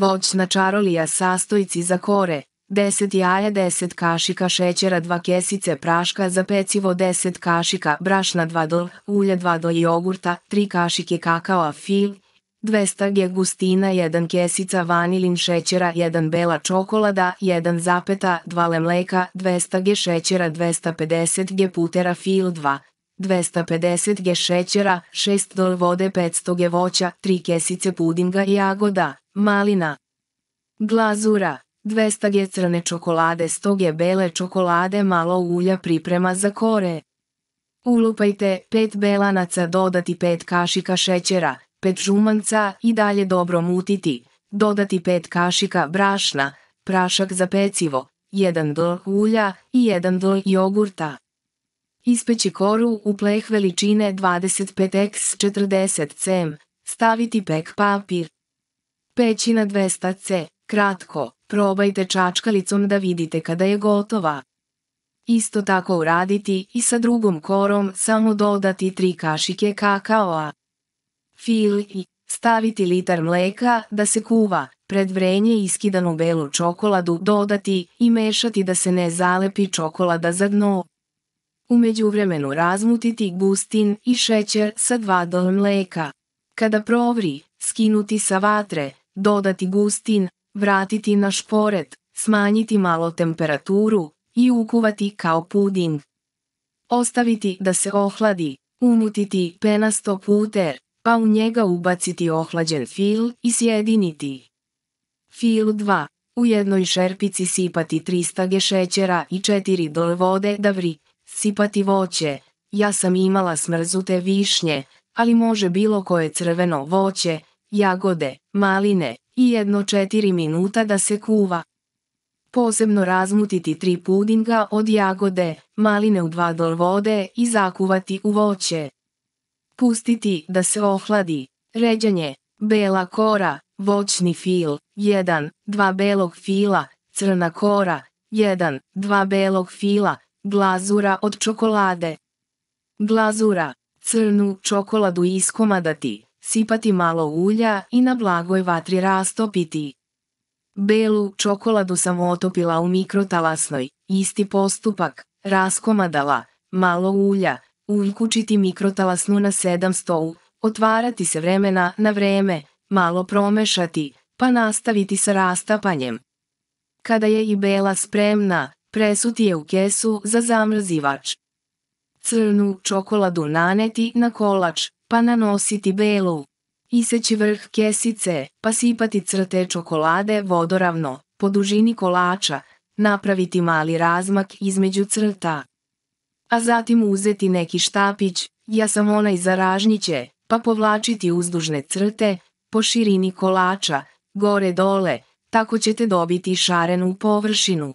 Voćna čarolija sastojci za kore, 10 jaja 10 kašika šećera 2 kesice praška za pecivo 10 kašika brašna 2 dl, ulja 2 dl jogurta, 3 kašike kakao fil, 200 g gustina 1 kesica vanilin šećera 1 bela čokolada 2 mleka 200 g šećera 250 g putera fil 2 250 g šećera, 6 dol vode 500 g voća, 3 kesice pudinga i jagoda, malina. Glazura 200 g crne čokolade 100 g bele čokolade malo ulja priprema za kore. Ulupajte 5 belanaca dodati 5 kašika šećera, 5 žumanca i dalje dobro mutiti, dodati 5 kašika brašna, prašak za pecivo, 1 dol ulja i 1 dol jogurta. Ispeći koru u pleh veličine 25x40 cm, staviti pek papir. Peći na 200 c, kratko, probajte čačkalicom da vidite kada je gotova. Isto tako uraditi i sa drugom korom samo dodati 3 kašike kakaoa. Fil i staviti litar mleka da se kuva, pred vrenje iskidanu belu čokoladu dodati i mešati da se ne zalepi čokolada za dno. U međuvremenu razmutiti gustin i šećer sa dva dol mleka. Kada provri, skinuti sa vatre, dodati gustin, vratiti na šporet, smanjiti malo temperaturu i ukuvati kao puding. Ostaviti da se ohladi, umutiti penasto puter, pa u njega ubaciti ohlađen fil i sjediniti. Fil 2. U jednoj šerpici sipati 300 g šećera i 4 dol vode da vri sipati voće. Ja sam imala smrzute višnje, ali može bilo koje crveno voće, jagode, maline i jedno četiri minuta da se kuva. Posebno razmutiti tri pudinga od jagode, maline u dva dol vode i zakuvati u voće. Pustiti da se ohladi. Ređanje, bela kora, voćni fil, 1, 2 belog fila, crna kora, 1, 2 belog fila, Glazura od čokolade. Glazura, crnu čokoladu iskomadati, sipati malo ulja i na blagoj vatri rastopiti. Belu čokoladu sam otopila u mikrotalasnoj, isti postupak, raskomadala, malo ulja, uljkučiti mikrotalasnu na 700 otvarati se vremena na vreme, malo promešati, pa nastaviti sa rastapanjem. Kada je i bela spremna, Presuti je u kesu za zamrzivač. Crnu čokoladu naneti na kolač, pa nanositi belu. Iseći vrh kesice, pa sipati crte čokolade vodoravno, po dužini kolača, napraviti mali razmak između crta. A zatim uzeti neki štapić, ja sam onaj za ražnjiće, pa povlačiti uzdužne crte, po širini kolača, gore dole, tako ćete dobiti šarenu površinu.